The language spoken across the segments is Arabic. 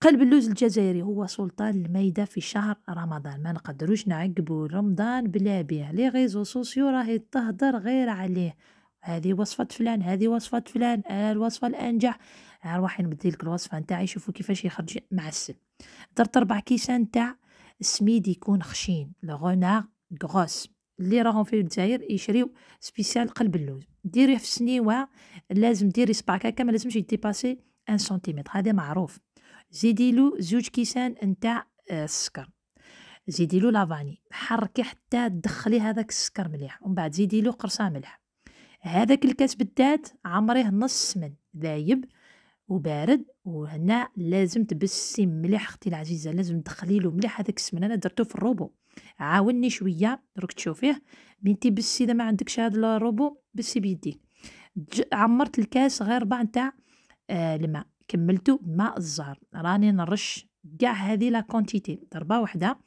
قلب اللوز الجزائري هو سلطان الميدة في شهر رمضان ما نقدروش نعقبو رمضان بلا بيه لي غيزو سوسيو راهي تهدر غير عليه هذه وصفة فلان هذه وصفة فلان أنا الوصفة الأنجح أروح نبدي لك الوصفة نتاعي شوفوا كيفاش يخرج مع السن درت ربع كيسان نتاع السميد يكون خشين لغونار غوس اللي راهم في الجزائر يشريو سبيسيال قلب اللوز ديريه في السنيوه لازم ديري صبعك هكا ما لازمش يديباسي ان سنتيمتر هذا معروف زيديلو زوج كيسان نتاع آه، السكر زيديلو لافاني حركي حتى تدخلي هذاك السكر مليح ومن بعد زيديلو قرصه ملح هذاك الكاس بالذات عمريه نص من ذايب وبارد وهنا لازم تبسي مليح اختي العزيزه لازم تدخلي له مليح هذاك السمن انا درته في الروبو عاوني شويه درك تشوفيه بنتي بسي اذا ما عندكش هذا الروبو بسي بيديك عمرت الكاس غير ربع نتاع آه الماء كملتو ماء الزهر راني نرش كاع هذه لا كونتيتي ضربه وحده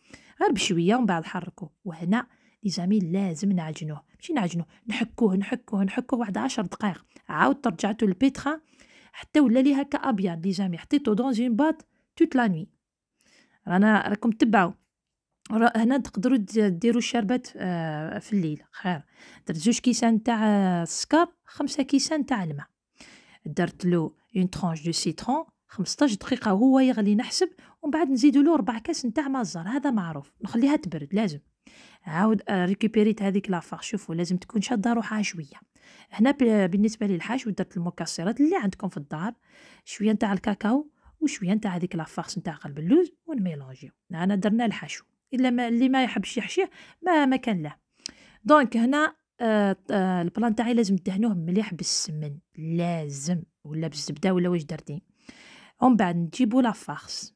غير بشويه ومن بعد حركو وهنا لي زامي لازم نعجنوه ماشي نعجنوه نحكوه نحكوه نحكوه واحد عشر دقائق عاود رجعتو للبيتخا حتى ولا لي هكا ابيض لي زامي حطيتو دون جين بات توت لا نوي رانا راكم تبعوا هنا تقدروا ديروا الشربات آه، في الليل خير درت زوج كيسان تاع السكر آه، خمسة كيسان تاع الماء درت له اون ترونج دو سيترون 15 دقيقة هو يغلي نحسب ومن بعد نزيدو له ربع كاس نتاع مازار هذا معروف نخليها تبرد لازم عاود ريكوبيريت آه، هذيك لافار شوفوا لازم تكون شاده روحها شويه هنا بالنسبه للحاج درت المكسرات اللي عندكم في الدار شويه نتاع الكاكاو وشويه نتاع هذيك لافارس نتاع قلب اللوز ونميلونجي انا درنا الحشو الا ما اللي ما يحبش يحشيه ما ما كان له دونك هنا آه، آه، البلان تاعي لازم تدهنوه مليح بالسمن لازم ولا بالزبده ولا واش درتي ومن بعد نجيبو لافارس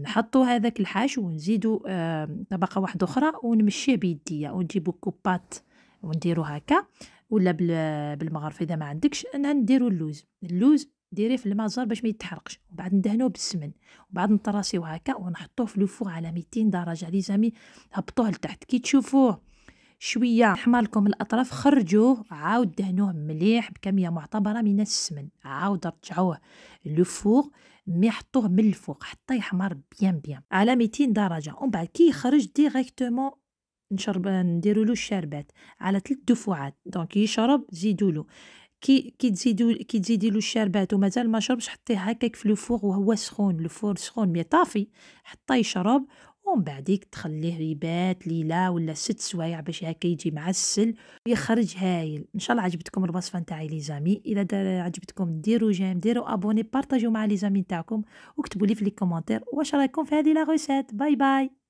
نحطو هذاك الحاش ونزيدو آه طبقه واحده اخرى ونمشيه بيديا ونجيبو كوبات ونديرو هكا ولا بالمغرف اذا ما عندكش انا نديرو اللوز اللوز ديريه في المازار باش ما يتحرقش ومن بعد ندهنوه بالسمن ومن بعد نطراسيوه هكا ونحطوه في الفور على 200 درجه لي زامي هبطوه لتحت كي تشوفوه شوية حمالكم الأطراف خرجوه عاود دهنوه مليح بكمية معتبرة من السمن عاود رجعوه لفوق مي حطوه من الفوق حتى يحمر بيان بيان على 200 درجة ومن بعد كي يخرج ديريكتومون نشرب نديرولو له الشربات على ثلاث دفعات دونك يشرب زيدوا له كي كي تزيدوا كي تزيدي له الشربات ومازال ما شربش حطيه هكاك في الفور وهو سخون الفور سخون مي طافي حتى يشرب ومن بعديك تخليه يبات ليلة ولا ست سوايع باش هكا يجي معسل ويخرج هايل ان شاء الله عجبتكم الوصفه نتاعي لي زامي اذا عجبتكم ديروا جيم ديروا ابوني بارطاجيو مع لي زامي نتاعكم وكتبوا لي في لي كومونتير واش رايكم في هذه لا باي باي